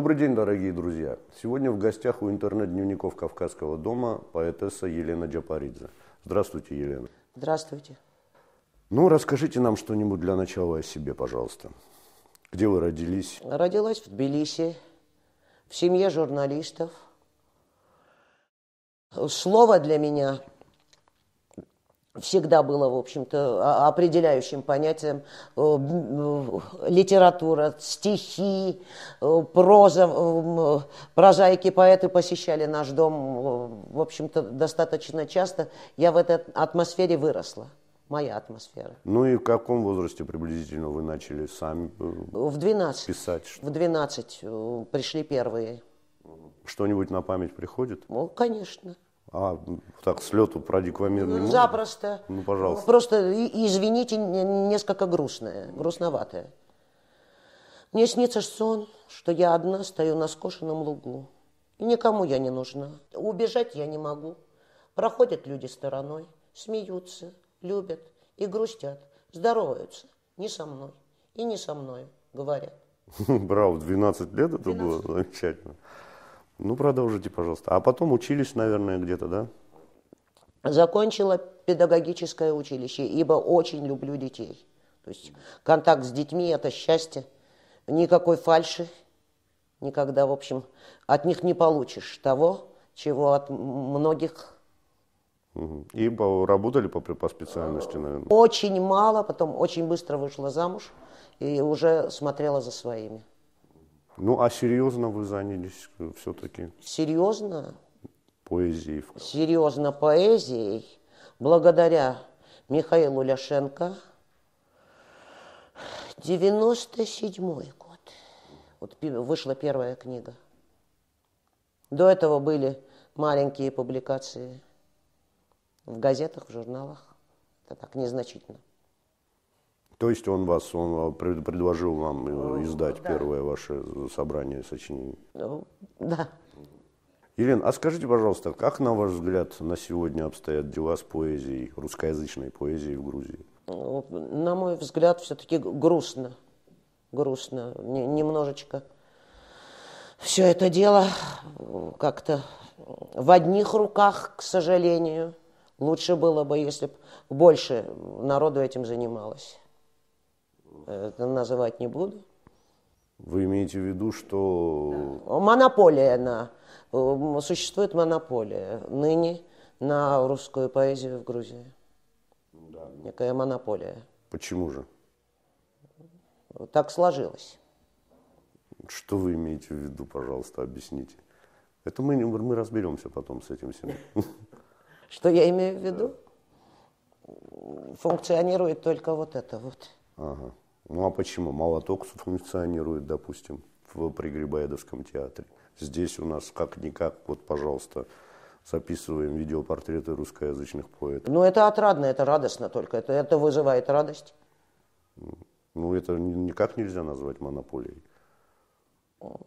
Добрый день, дорогие друзья! Сегодня в гостях у интернет-дневников Кавказского дома поэтесса Елена Джапаридзе. Здравствуйте, Елена. Здравствуйте. Ну, расскажите нам что-нибудь для начала о себе, пожалуйста. Где вы родились? Родилась в Тбилиси, в семье журналистов. Слово для меня всегда было, в общем-то, определяющим понятием э, э, литература, стихи, э, проза, прозаики, поэты посещали наш дом, в общем-то, достаточно часто. Я в этой атмосфере выросла моя атмосфера. Ну и в каком возрасте приблизительно вы начали сами в 12, писать? Что? В 12 пришли первые. Что-нибудь на память приходит? Ну, конечно. А так с лету продекламировать ну, не можно? Запросто. Ну, пожалуйста. Просто, извините, несколько грустное, грустноватое. Мне снится сон, что я одна стою на скошенном лугу. И никому я не нужна. Убежать я не могу. Проходят люди стороной, смеются, любят и грустят, здороваются. Не со мной и не со мной, говорят. Браво, 12 лет это 12. было замечательно. Ну, продолжите, пожалуйста. А потом учились, наверное, где-то, да? Закончила педагогическое училище, ибо очень люблю детей. То есть контакт с детьми – это счастье. Никакой фальши никогда, в общем, от них не получишь того, чего от многих. И работали по, по специальности, наверное? Очень мало, потом очень быстро вышла замуж и уже смотрела за своими. Ну, а серьезно вы занялись э, все-таки? Серьезно? Поэзией. Серьезно поэзией, благодаря Михаилу Ляшенко. 97-й год. Вот вышла первая книга. До этого были маленькие публикации в газетах, в журналах. Это так, незначительно. То есть он вас, он э, предложил вам э, ну, издать да. первое ваше собрание сочинений? Ну, да. Елена, а скажите, пожалуйста, как, на ваш взгляд, на сегодня обстоят дела с поэзией, русскоязычной поэзией в Грузии? Ну, на мой взгляд, все-таки грустно. Грустно. Немножечко все это дело как-то в одних руках, к сожалению. Лучше было бы, если бы больше народу этим занималось это называть не буду. Вы имеете в виду, что... Да. Монополия на... Существует монополия ныне на русскую поэзию в Грузии. Да. Некая монополия. Почему же? Так сложилось. Что вы имеете в виду, пожалуйста, объясните. Это мы, мы разберемся потом с этим всем. Что я имею в виду? Функционирует только вот это вот. Ага. Ну а почему? Молоток функционирует, допустим, в Пригребаедовском театре. Здесь у нас как-никак, вот, пожалуйста, записываем видеопортреты русскоязычных поэтов. Ну это отрадно, это радостно только, это, это вызывает радость. Ну это никак нельзя назвать монополией. Ну,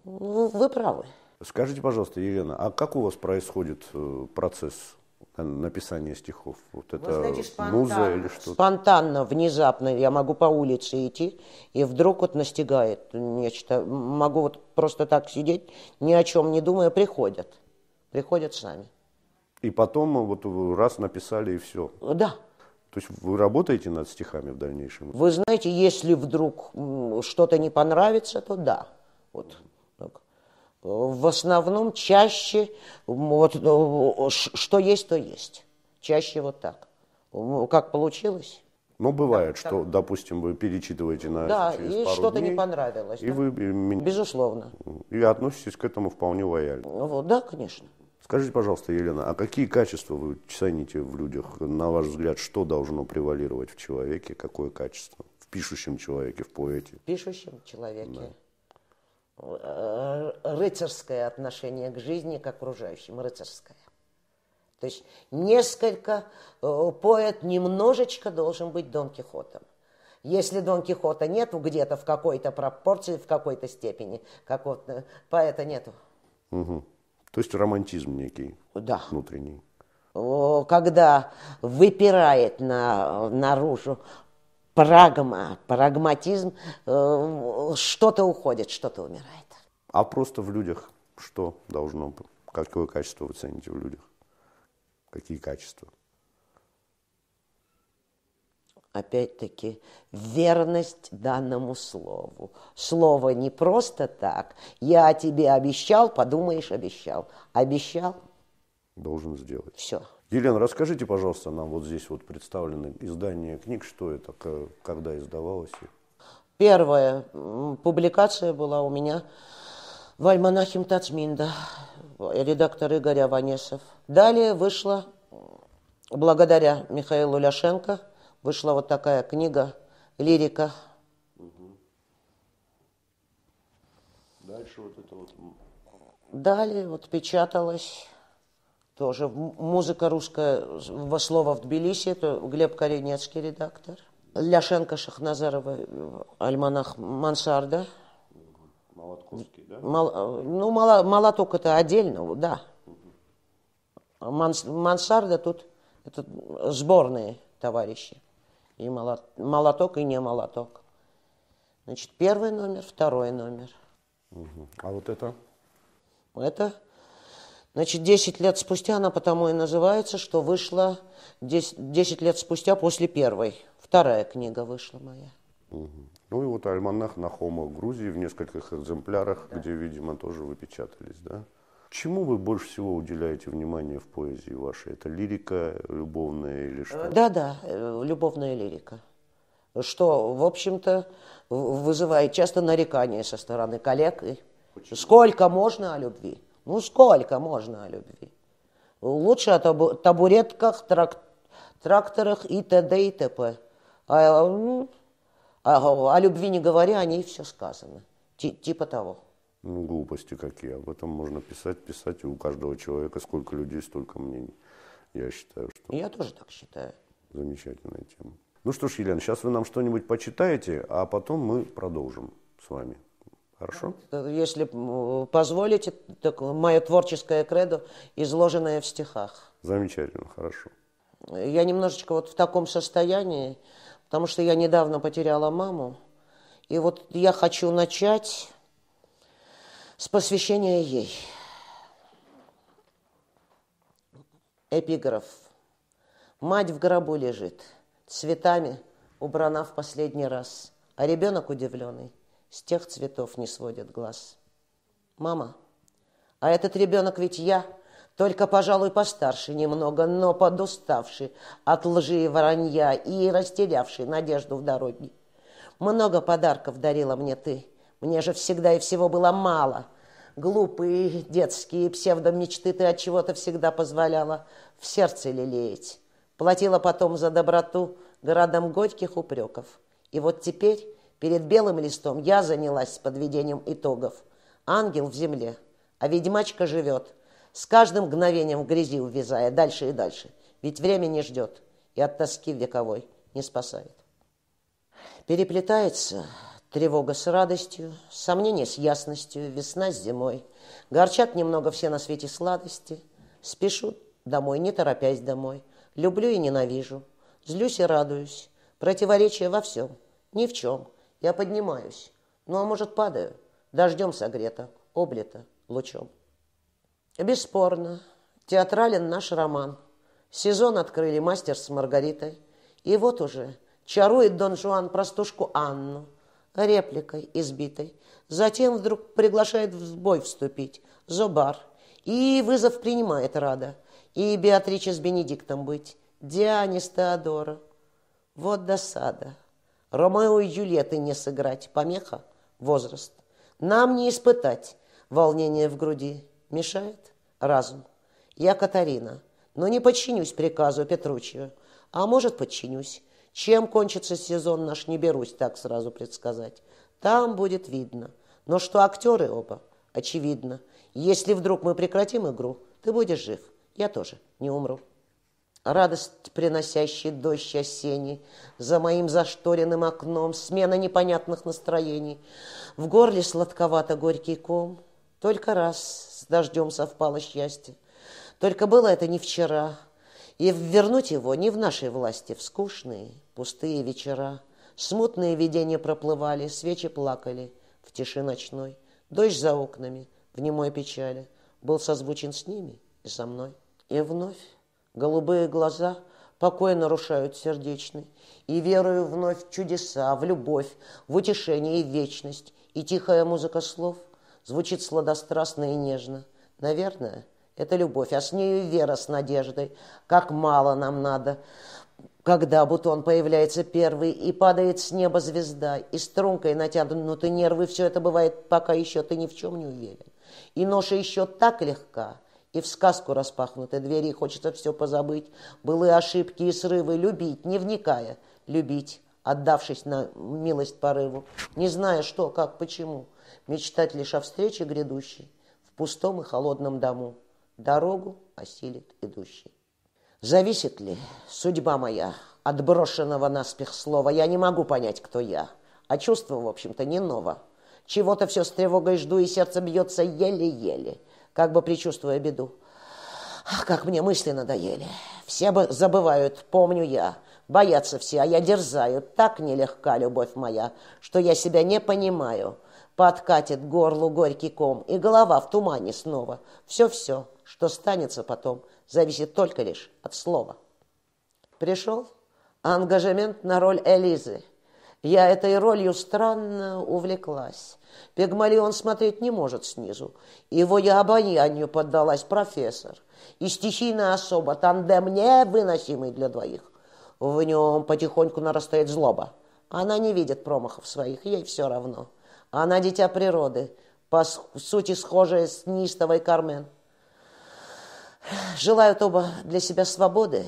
вы правы. Скажите, пожалуйста, Елена, а как у вас происходит э, процесс написание стихов? Вот Вы это знаете, муза или что? -то? Спонтанно, внезапно. Я могу по улице идти, и вдруг вот настигает нечто. Могу вот просто так сидеть, ни о чем не думая, приходят. Приходят с нами. И потом вот раз написали и все. Да. То есть вы работаете над стихами в дальнейшем? Вы знаете, если вдруг что-то не понравится, то да. Вот в основном чаще, вот, э, что есть, то есть. Чаще вот так. Как получилось? Ну, бывает, так, что, так. допустим, вы перечитываете на Да, и что-то не понравилось. И да? вы э, меня... Безусловно. И относитесь к этому вполне лояльно. Ну, вот, да, конечно. Скажите, пожалуйста, Елена, а какие качества вы цените в людях? На ваш взгляд, что должно превалировать в человеке? Какое качество? В пишущем человеке, в поэте? В пишущем человеке. Да Э, рыцарское отношение к жизни, к окружающим, рыцарское. То есть несколько, э, поэт немножечко должен быть Дон Кихотом. Если Дон Кихота нету где-то в какой-то пропорции, в какой-то степени, как вот э, поэта нету. Угу. То есть романтизм некий да. внутренний. Когда выпирает на, наружу прагма, прагматизм, э, что-то уходит, что-то умирает. А просто в людях что должно быть? Какое качество вы цените в людях? Какие качества? опять-таки, верность данному слову. Слово не просто так. Я тебе обещал, подумаешь, обещал. Обещал. Должен сделать. Все. Елена, расскажите, пожалуйста, нам вот здесь вот представлены издание книг, что это, когда издавалось? Первая публикация была у меня в альманахе Тацминда, редактор Игорь Аванесов. Далее вышла, благодаря Михаилу Ляшенко, вышла вот такая книга «Лирика». Дальше вот это вот... Далее вот печаталось тоже музыка русская вошла в Тбилиси, это Глеб Коренецкий редактор. Ляшенко Шахназарова, э, альманах Мансарда. Молотковский, да? Мал, э, ну, мало, молоток это отдельно, да. А Манс, мансарда тут это сборные товарищи. И молот, молоток, и не молоток. Значит, первый номер, второй номер. Угу. А вот это? Это Значит, 10 лет спустя она потому и называется, что вышла 10, 10 лет спустя после первой. Вторая книга вышла моя. Угу. Ну и вот альманах Нахома в Грузии в нескольких экземплярах, да. где, видимо, тоже выпечатались, да? Чему вы больше всего уделяете внимание в поэзии вашей? Это лирика любовная или э, что? Да-да, э, любовная лирика. Что, в общем-то, вызывает часто нарекания со стороны коллег. Почему? Сколько можно о любви? Ну сколько можно о любви? Лучше о табу табуретках, трак тракторах и т.д. и т.п. А, ну, а, о любви не говоря, о ней все сказано. Ти типа того. Ну, глупости какие. Об этом можно писать, писать. И у каждого человека сколько людей, столько мнений. Я считаю, что... Я тоже так считаю. Замечательная тема. Ну что ж, Елена, сейчас вы нам что-нибудь почитаете, а потом мы продолжим с вами. Хорошо. Э, если позволите, так, э, мое творческое кредо, изложенное в стихах. Замечательно, хорошо. Я немножечко вот в таком состоянии, потому что я недавно потеряла маму. И вот я хочу начать с посвящения ей. Эпиграф. Мать в гробу лежит, цветами убрана в последний раз, а ребенок удивленный – с тех цветов не сводят глаз. «Мама, а этот ребенок ведь я, только, пожалуй, постарше немного, но подуставший от лжи и воронья и растерявший надежду в дороге. Много подарков дарила мне ты, мне же всегда и всего было мало». Глупые детские псевдомечты ты от чего-то всегда позволяла в сердце лелеять. Платила потом за доброту городом горьких упреков. И вот теперь Перед белым листом я занялась подведением итогов. Ангел в земле, а ведьмачка живет. С каждым мгновением в грязи увязая, дальше и дальше. Ведь время не ждет и от тоски вековой не спасает. Переплетается тревога с радостью, сомнение с ясностью, весна с зимой. Горчат немного все на свете сладости. Спешу домой, не торопясь домой. Люблю и ненавижу. Злюсь и радуюсь. Противоречие во всем, ни в чем – я поднимаюсь. Ну, а может, падаю. Дождем согрета, облита, лучом. Бесспорно, театрален наш роман. Сезон открыли мастер с Маргаритой. И вот уже чарует Дон Жуан простушку Анну репликой избитой. Затем вдруг приглашает в бой вступить. Зобар. И вызов принимает Рада. И Беатрича с Бенедиктом быть. Диане с Теодора. Вот досада. Ромео и Джульетты не сыграть. Помеха? Возраст. Нам не испытать. Волнение в груди. Мешает? Разум. Я Катарина. Но не подчинюсь приказу Петручию. А может, подчинюсь. Чем кончится сезон наш, не берусь так сразу предсказать. Там будет видно. Но что актеры оба? Очевидно. Если вдруг мы прекратим игру, ты будешь жив. Я тоже не умру радость, приносящий дождь осенний, за моим зашторенным окном смена непонятных настроений, в горле сладковато-горький ком. Только раз с дождем совпало счастье, только было это не вчера, и вернуть его не в нашей власти, в скучные пустые вечера. Смутные видения проплывали, свечи плакали в тиши ночной, дождь за окнами в немой печали был созвучен с ними и со мной. И вновь голубые глаза покой нарушают сердечный, и верую вновь в чудеса, в любовь, в утешение и в вечность, и тихая музыка слов звучит сладострастно и нежно. Наверное, это любовь, а с нею вера с надеждой. Как мало нам надо, когда бутон появляется первый, и падает с неба звезда, и стрункой натянуты нервы, все это бывает, пока еще ты ни в чем не уверен. И ноша еще так легка – и в сказку распахнуты двери, и хочется все позабыть, были ошибки и срывы, любить, не вникая, любить, отдавшись на милость порыву, не зная что, как, почему, мечтать лишь о встрече грядущей в пустом и холодном дому, дорогу осилит идущий. Зависит ли судьба моя от брошенного наспех слова? Я не могу понять, кто я, а чувство, в общем-то, не ново. Чего-то все с тревогой жду, и сердце бьется еле-еле – как бы предчувствуя беду. Ах, как мне мысли надоели. Все бы забывают, помню я. Боятся все, а я дерзаю. Так нелегка любовь моя, что я себя не понимаю. Подкатит горлу горький ком, и голова в тумане снова. Все-все, что станется потом, зависит только лишь от слова. Пришел ангажемент на роль Элизы – я этой ролью странно увлеклась. Пигмалион смотреть не может снизу. Его я обаянию поддалась, профессор. И стихийная особа, тандем невыносимый для двоих. В нем потихоньку нарастает злоба. Она не видит промахов своих, ей все равно. Она дитя природы, по сути схожая с Нистовой Кармен. Желают оба для себя свободы,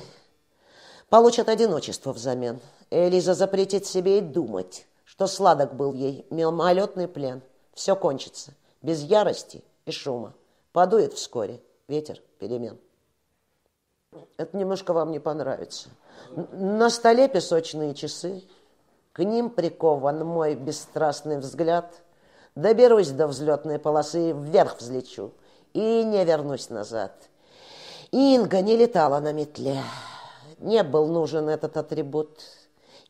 получат одиночество взамен – Элиза запретит себе и думать, что сладок был ей мимолетный плен. Все кончится, без ярости и шума. Подует вскоре ветер перемен. Это немножко вам не понравится. На столе песочные часы, к ним прикован мой бесстрастный взгляд. Доберусь до взлетной полосы, вверх взлечу и не вернусь назад. Инга не летала на метле. Не был нужен этот атрибут.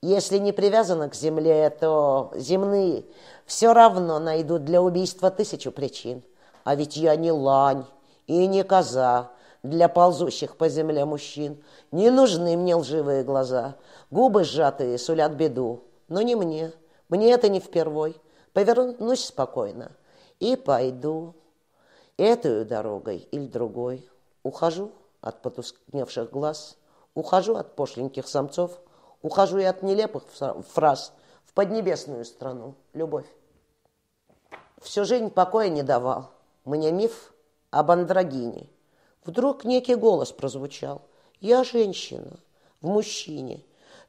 Если не привязана к земле, то земные все равно найдут для убийства тысячу причин. А ведь я не лань и не коза для ползущих по земле мужчин. Не нужны мне лживые глаза. Губы сжатые сулят беду. Но не мне. Мне это не впервой. Повернусь спокойно и пойду этой дорогой или другой. Ухожу от потускневших глаз, ухожу от пошленьких самцов – Ухожу я от нелепых фраз в поднебесную страну. Любовь. Всю жизнь покоя не давал. Мне миф об андрогине. Вдруг некий голос прозвучал. Я женщина, в мужчине.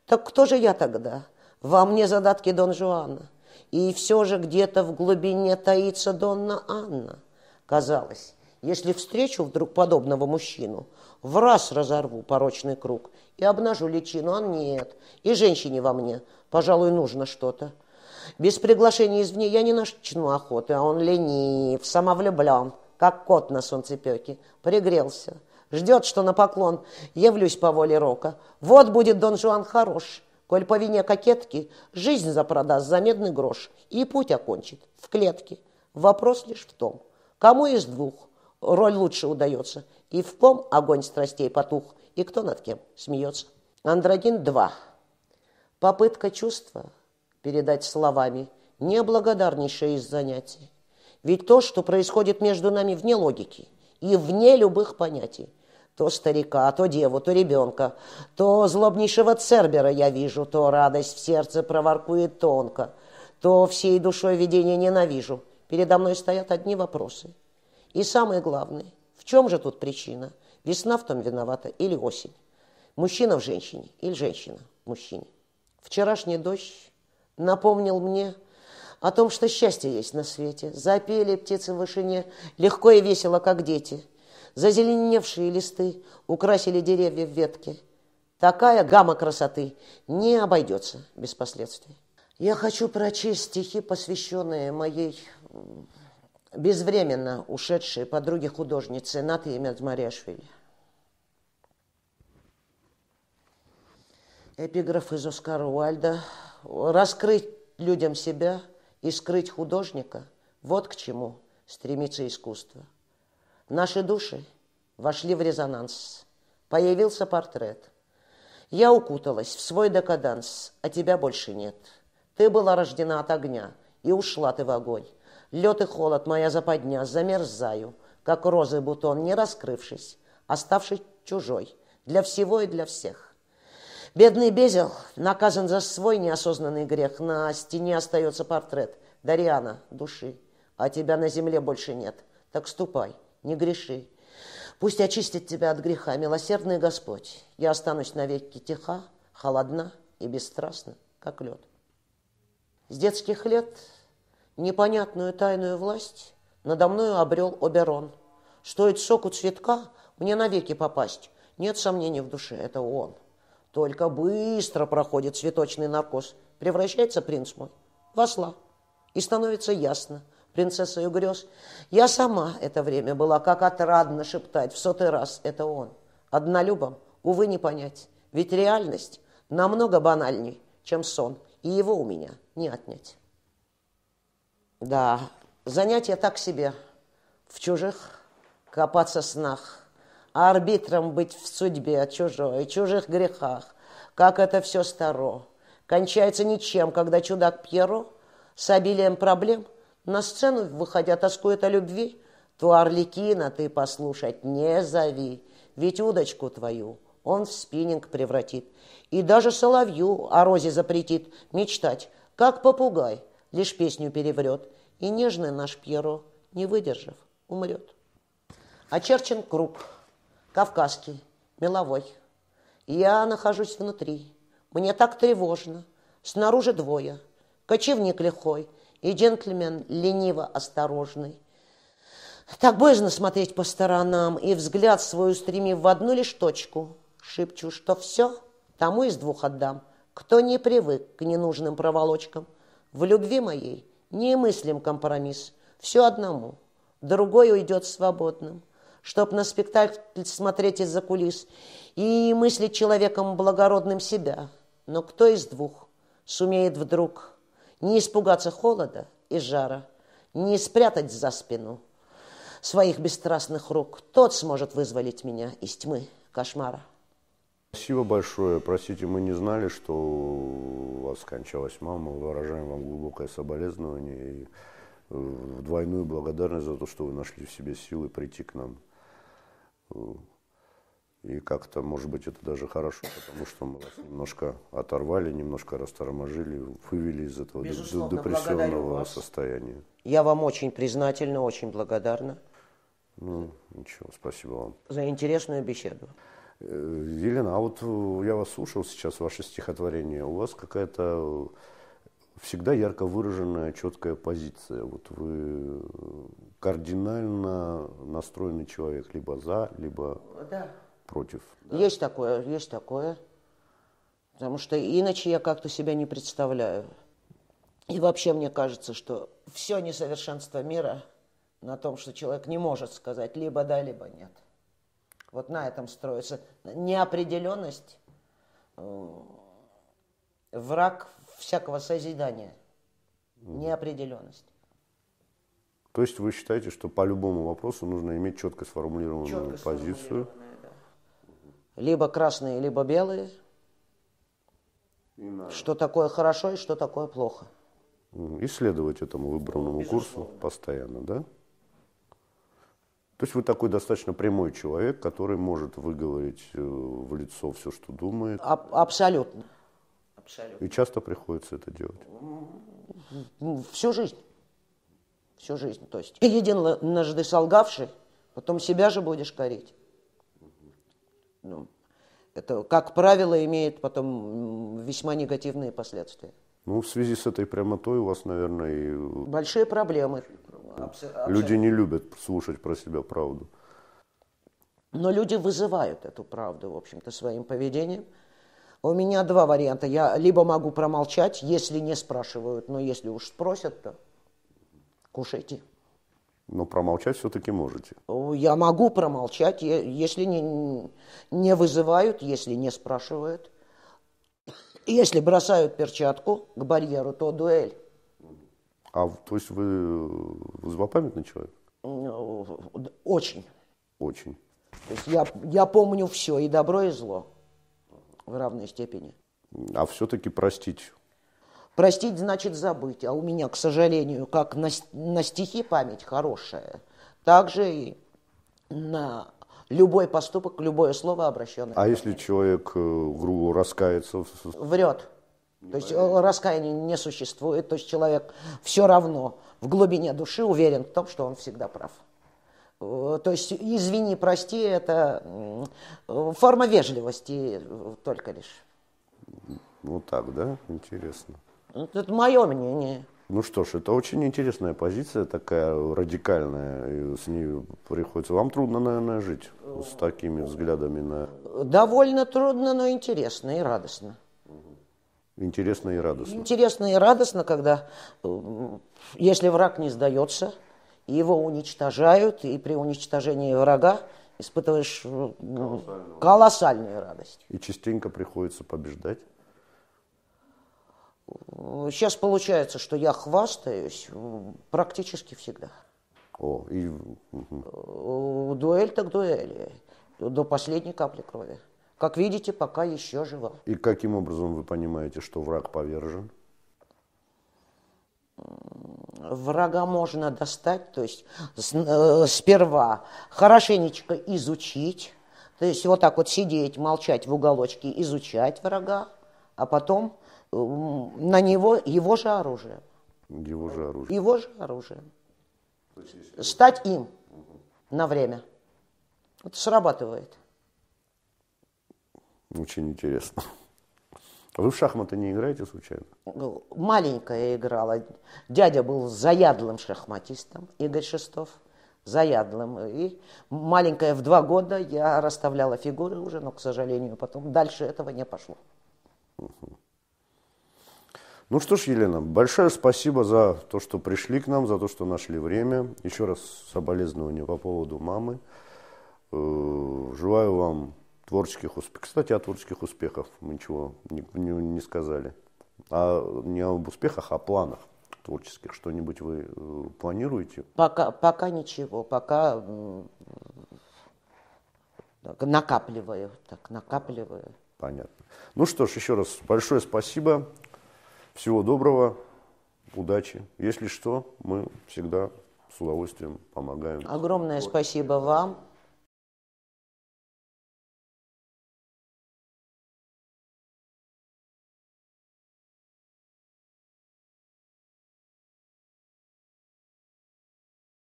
Так кто же я тогда? Во мне задатки Дон Жуана. И все же где-то в глубине таится Донна Анна. Казалось, если встречу вдруг подобного мужчину, в раз разорву порочный круг и обнажу личину, а нет. И женщине во мне, пожалуй, нужно что-то. Без приглашения извне я не начну охоты, а он ленив, самовлюблен, как кот на солнцепеке. Пригрелся, ждет, что на поклон явлюсь по воле рока. Вот будет Дон Жуан хорош, коль по вине кокетки жизнь запродаст за медный грош и путь окончит в клетке. Вопрос лишь в том, кому из двух роль лучше удается и в ком огонь страстей потух – и кто над кем смеется? Андрогин 2. Попытка чувства передать словами неблагодарнейшее из занятий. Ведь то, что происходит между нами вне логики и вне любых понятий, то старика, то деву, то ребенка, то злобнейшего цербера я вижу, то радость в сердце проворкует тонко, то всей душой видение ненавижу. Передо мной стоят одни вопросы. И самое главное, в чем же тут причина – Весна в том виновата или осень. Мужчина в женщине или женщина в мужчине. Вчерашний дождь напомнил мне о том, что счастье есть на свете. Запели птицы в вышине, легко и весело, как дети. Зазеленевшие листы украсили деревья в ветке. Такая гамма красоты не обойдется без последствий. Я хочу прочесть стихи, посвященные моей безвременно ушедшей подруге художницы Наты Мадмаряшвили. Эпиграф из Оскара Уальда. Раскрыть людям себя и скрыть художника – вот к чему стремится искусство. Наши души вошли в резонанс. Появился портрет. Я укуталась в свой декаданс, а тебя больше нет. Ты была рождена от огня, и ушла ты в огонь. Лед и холод моя западня замерзаю, как розы бутон, не раскрывшись, оставшись чужой, для всего и для всех. Бедный безел, наказан за свой неосознанный грех. На стене остается портрет. Дариана, души, а тебя на земле больше нет. Так ступай, не греши. Пусть очистит тебя от греха, милосердный Господь. Я останусь навеки тиха, холодна и бесстрастна, как лед. С детских лет непонятную тайную власть надо мною обрел Оберон. Стоит соку цветка мне навеки попасть. Нет сомнений в душе, это он. Только быстро проходит цветочный наркоз, превращается принц мой в осла. И становится ясно, принцесса ее грез, я сама это время была, как отрадно шептать, в сотый раз это он. Однолюбом, увы, не понять, ведь реальность намного банальней, чем сон, и его у меня не отнять. Да, занятие так себе, в чужих копаться снах – а арбитром быть в судьбе чужой, чужих грехах. Как это все старо. Кончается ничем, когда чудак Пьеро с обилием проблем на сцену, выходя, тоскует о любви. то Орликина ты послушать не зови, ведь удочку твою он в спиннинг превратит. И даже соловью о розе запретит мечтать, как попугай, лишь песню переврет. И нежный наш Пьеро, не выдержав, умрет. Очерчен круг. Кавказский, меловой. Я нахожусь внутри. Мне так тревожно. Снаружи двое. Кочевник лихой и джентльмен лениво осторожный. Так боязно смотреть по сторонам и взгляд свой устремив в одну лишь точку. Шепчу, что все тому из двух отдам, кто не привык к ненужным проволочкам. В любви моей немыслим компромисс, все одному. Другой уйдет свободным. Чтоб на спектакль смотреть из-за кулис, и мыслить человеком благородным себя. Но кто из двух сумеет вдруг не испугаться холода и жара, не спрятать за спину своих бесстрастных рук, тот сможет вызволить меня из тьмы кошмара. Спасибо большое. Простите, мы не знали, что у вас скончалась мама. Выражаем вам глубокое соболезнование и э, двойную благодарность за то, что вы нашли в себе силы прийти к нам. И как-то, может быть, это даже хорошо, потому что мы вас немножко оторвали, немножко расторможили, вывели из этого Безусловно, депрессионного состояния. Я вам очень признательна, очень благодарна. Ну, ничего, спасибо вам. За интересную беседу. Э, Елена, а вот э, я вас слушал сейчас, ваше стихотворение. У вас какая-то э, всегда ярко выраженная четкая позиция. Вот вы э, кардинально настроенный человек либо за, либо да. против. Да. Есть такое, есть такое. Потому что иначе я как-то себя не представляю. И вообще мне кажется, что все несовершенство мира на том, что человек не может сказать либо да, либо нет. Вот на этом строится неопределенность, э, враг всякого созидания, угу. неопределенность. То есть вы считаете, что по любому вопросу нужно иметь четко сформулированную четко позицию? Да. Либо красные, либо белые. Что такое хорошо и что такое плохо. Исследовать этому выбранному Безусловно. курсу постоянно, да? То есть вы такой достаточно прямой человек, который может выговорить э, в лицо все, что думает. А- абсолютно. Абсолютно. И часто приходится это делать. Всю жизнь. Всю жизнь. То есть ты единожды солгавший, потом себя же будешь корить. Ну, это, как правило, имеет потом весьма негативные последствия. Ну, в связи с этой прямотой у вас, наверное, и... Э, Большие проблемы. Абсолютно. Люди не любят слушать про себя правду. Но люди вызывают эту правду, в общем-то, своим поведением – у меня два варианта. Я либо могу промолчать, если не спрашивают, но если уж спросят, то кушайте. Но промолчать все-таки можете. Я могу промолчать, если не, не вызывают, если не спрашивают. Если бросают перчатку к барьеру, то дуэль. А то есть вы, вы злопамятный человек? Очень. Очень. То есть я, я помню все, и добро, и зло в равной степени. А все-таки простить. Простить значит забыть, а у меня, к сожалению, как на, на стихи память хорошая, так же и на любой поступок, любое слово обращенное. А если человек, э, грубо, раскается? Врет. То есть раскаяние не существует, то есть человек все равно в глубине души уверен в том, что он всегда прав. Э, то есть, извини, прости, это форма вежливости только лишь. Ну, вот так, да? Интересно. Это ну, мое мнение. Ну что ж, это очень интересная позиция, такая радикальная, и с ней приходится. Вам трудно, наверное, жить с такими взглядами на... Довольно трудно, но интересно и радостно. Интересно и радостно. Интересно и радостно, когда, если враг не сдается, его уничтожают, и при уничтожении врага испытываешь э, ну, колоссальную радость. И частенько приходится побеждать. Сейчас получается, что я хвастаюсь э, практически всегда. О, и... Угу. Дуэль так дуэль. До последней капли крови. Как видите, пока еще жива. И каким образом вы понимаете, что враг повержен? врага можно достать, то есть э, сперва хорошенечко изучить, то есть вот так вот сидеть, молчать в уголочке, изучать врага, а потом на него его же оружие. Его же оружие. Его же оружие. Есть, Стать им угу. на время. Это срабатывает. Очень интересно. А вы в шахматы не играете случайно? Ну, маленькая играла. Дядя был заядлым шахматистом, Игорь Шестов, заядлым. И маленькая в два года я расставляла фигуры уже, но, к сожалению, потом дальше этого не пошло. Угу. Ну что ж, Елена, большое спасибо за то, что пришли к нам, за то, что нашли время. Еще раз соболезнования по поводу мамы. Э, желаю вам творческих успехов. Кстати, о творческих успехах мы ничего не, не, не сказали. А не об успехах, а о планах творческих. Что-нибудь вы э, планируете? Пока, пока ничего. Пока э, накапливаю. Так, накапливаю. Понятно. Ну что ж, еще раз большое спасибо. Всего доброго. Удачи. Если что, мы всегда с удовольствием помогаем. Огромное спасибо вам.